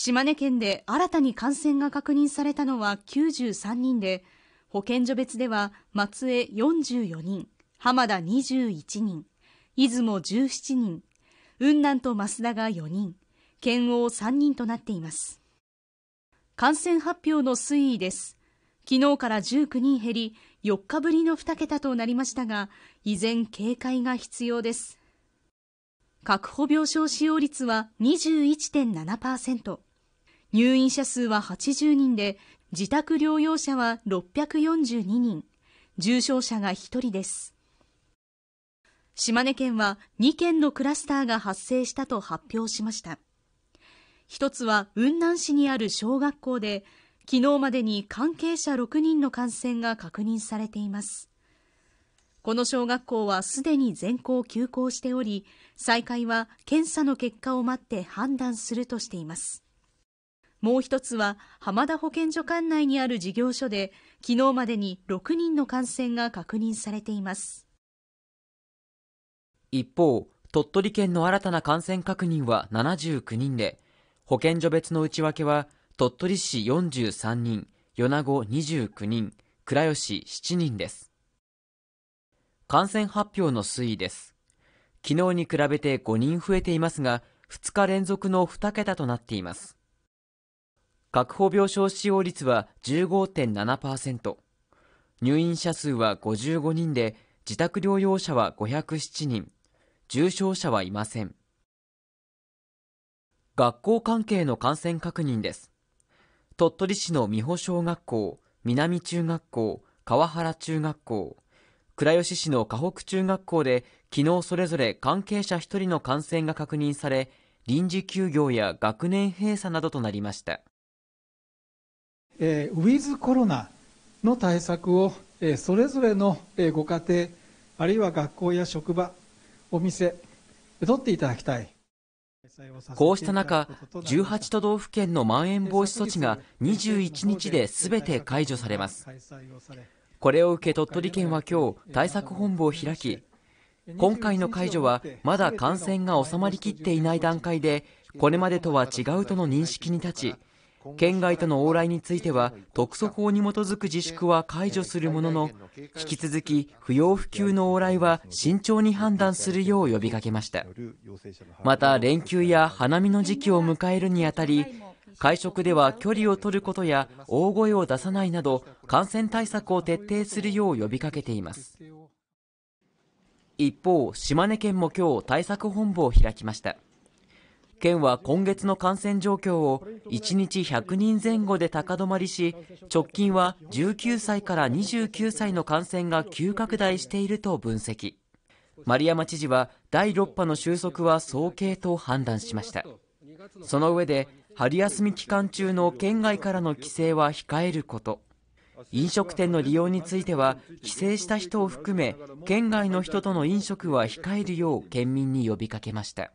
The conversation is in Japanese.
島根県で新たに感染が確認されたのは93人で、保健所別では松江44人、浜田21人、出雲17人、雲南と増田が4人、県央3人となっています。感染発表の推移です。昨日から19人減り、4日ぶりの2桁となりましたが、依然警戒が必要です。確保病床使用率は21.7%。入院者数は80人で、自宅療養者は642人、重症者が1人です。島根県は2件のクラスターが発生したと発表しました。一つは雲南市にある小学校で、昨日までに関係者6人の感染が確認されています。この小学校はすでに全校休校しており、再開は検査の結果を待って判断するとしています。もう一つは浜田保健所管内にある事業所で昨日までに6人の感染が確認されています一方鳥取県の新たな感染確認は79人で保健所別の内訳は鳥取市43人米子29人倉吉7人です感染発表の推移です昨日に比べて5人増えていますが2日連続の2桁となっています確保病床使用率は15.7%入院者数は55人で自宅療養者は507人重症者はいません学校関係の感染確認です鳥取市の美保小学校南中学校川原中学校倉吉市の河北中学校で昨日それぞれ関係者1人の感染が確認され臨時休業や学年閉鎖などとなりましたえウィズコロナの対策を、えそれぞれの、えご家庭、あるいは学校や職場、お店、取っていただきたい。こうした中、18都道府県のまん延防止措置が21日ですべて解除されます。これを受け鳥取県は今日、対策本部を開き、今回の解除はまだ感染が収まりきっていない段階で、これまでとは違うとの認識に立ち、県外との往来については特措法に基づく自粛は解除するものの引き続き不要不急の往来は慎重に判断するよう呼びかけましたまた連休や花見の時期を迎えるにあたり会食では距離を取ることや大声を出さないなど感染対策を徹底するよう呼びかけています一方島根県も今日対策本部を開きました県は今月の感染状況を1日100人前後で高止まりし直近は19歳から29歳の感染が急拡大していると分析丸山知事は第6波の収束は早計と判断しましたその上で春休み期間中の県外からの帰省は控えること飲食店の利用については帰省した人を含め県外の人との飲食は控えるよう県民に呼びかけました